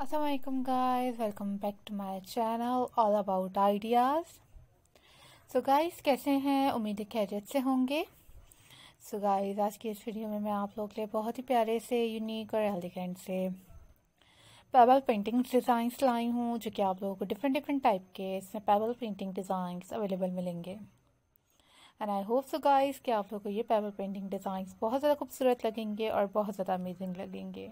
Aslam guys welcome back to my channel all about ideas so guys कैसे हैं उम्मीद खैरियत से होंगे सो so गाइज़ आज की इस वीडियो में मैं आप लोग के लिए बहुत ही प्यारे से यूनिक और एलिगेंट से पैबल पेंटिंग डिज़ाइंस लाई हूँ जो कि आप लोगों को डिफरेंट डिफरेंट टाइप के इसमें पैबल पेंटिंग डिज़ाइंस अवेलेबल मिलेंगे and I hope so guys कि आप लोगों को ये पैबल पेंटिंग डिज़ाइंस बहुत ज़्यादा खूबसूरत लगेंगे और बहुत ज़्यादा अमेजिंग लगेंगे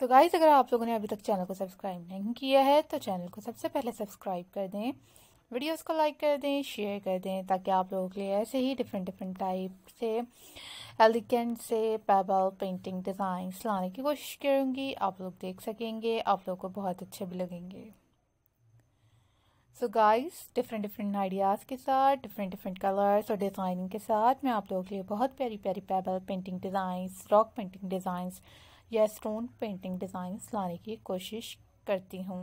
तो गाइज अगर आप लोगों ने अभी तक चैनल को सब्सक्राइब नहीं किया है तो चैनल को सबसे पहले सब्सक्राइब कर दें वीडियोस को लाइक कर दें शेयर कर दें ताकि आप लोगों के लिए ऐसे ही डिफरेंट डिफरेंट टाइप से एलिगेंट से पेबल पेंटिंग डिज़ाइंस लाने की कोशिश करूँगी आप लोग देख सकेंगे आप लोगों को बहुत अच्छे भी लगेंगे so guys different different ideas के साथ डिफरेंट डिफरेंट कलर्स और डिज़ाइनिंग के साथ मैं आप लोगों के लिए बहुत प्यारी प्यारी pebble painting designs rock painting designs या स्टोन पेंटिंग डिज़ाइंस लाने की कोशिश करती हूँ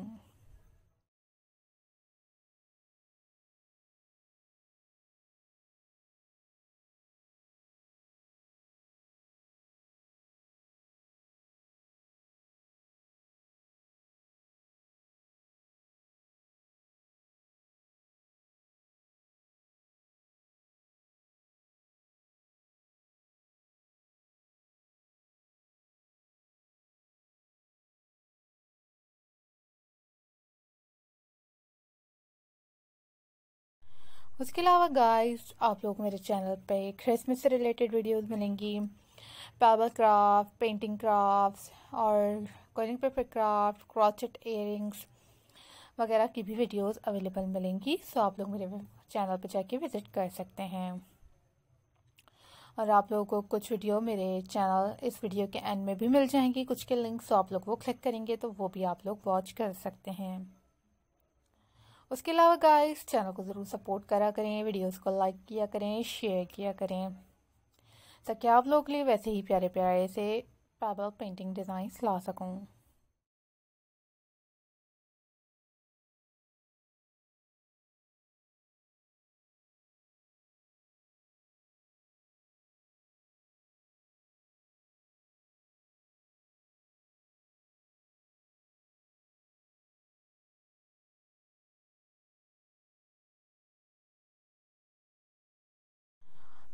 उसके अलावा गाइस आप लोग मेरे चैनल पे क्रिसमस से रिलेटेड वीडियोस मिलेंगी पेबल क्राफ्ट पेंटिंग क्राफ्ट्स और quilling paper craft crochet earrings वगैरह की भी वीडियोस अवेलेबल मिलेंगी सो आप लोग मेरे चैनल पे जाके विज़िट कर सकते हैं और आप लोगों को कुछ वीडियो मेरे चैनल इस वीडियो के एंड में भी मिल जाएंगी कुछ के लिंक सो आप लोग वो क्लिक करेंगे तो वो भी आप लोग वॉच कर सकते हैं उसके अलावा गाइस चैनल को ज़रूर सपोर्ट करा करें वीडियोस को लाइक किया करें शेयर किया करें ताकि आप लोग के लिए वैसे ही प्यारे प्यारे से पैबल पेंटिंग डिज़ाइंस ला सकूँ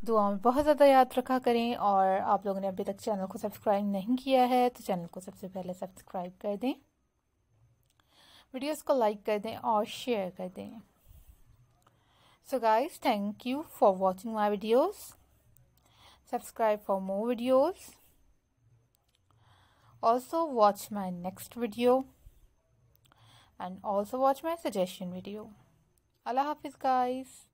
दुआ में बहुत ज़्यादा याद रखा करें और आप लोगों ने अभी तक चैनल को सब्सक्राइब नहीं किया है तो चैनल को सबसे पहले सब्सक्राइब कर दें वीडियोस को लाइक कर दें और शेयर कर दें so guys thank you for watching my videos subscribe for more videos also watch my next video and also watch my suggestion video अल्लाह हाफिज़ गाइज़